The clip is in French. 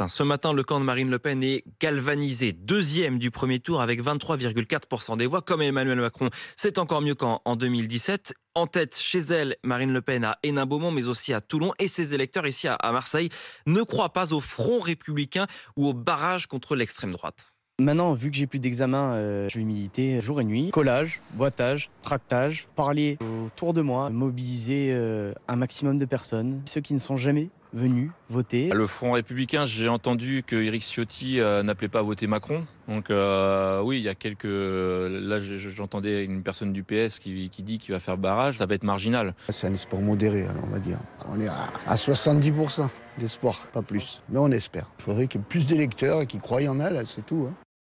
Hein, ce matin, le camp de Marine Le Pen est galvanisé, deuxième du premier tour avec 23,4% des voix, comme Emmanuel Macron. C'est encore mieux qu'en 2017. En tête chez elle, Marine Le Pen à Hénin-Beaumont, mais aussi à Toulon, et ses électeurs ici à Marseille ne croient pas au front républicain ou au barrage contre l'extrême droite. Maintenant, vu que j'ai plus d'examen, euh, je vais militer jour et nuit. Collage, boitage, tractage, parler autour de moi, mobiliser euh, un maximum de personnes, ceux qui ne sont jamais venus voter. Le Front républicain, j'ai entendu que Eric Ciotti euh, n'appelait pas à voter Macron. Donc oui, il y a quelques... Là, j'entendais une personne du PS qui, dit qu'il va faire barrage. Ça va être marginal. C'est un espoir modéré, alors, on va dire. On est à 70% d'espoir, pas plus. Mais on espère. Il faudrait qu'il y ait plus d'électeurs et qu'ils croient en elle, c'est tout. Hein.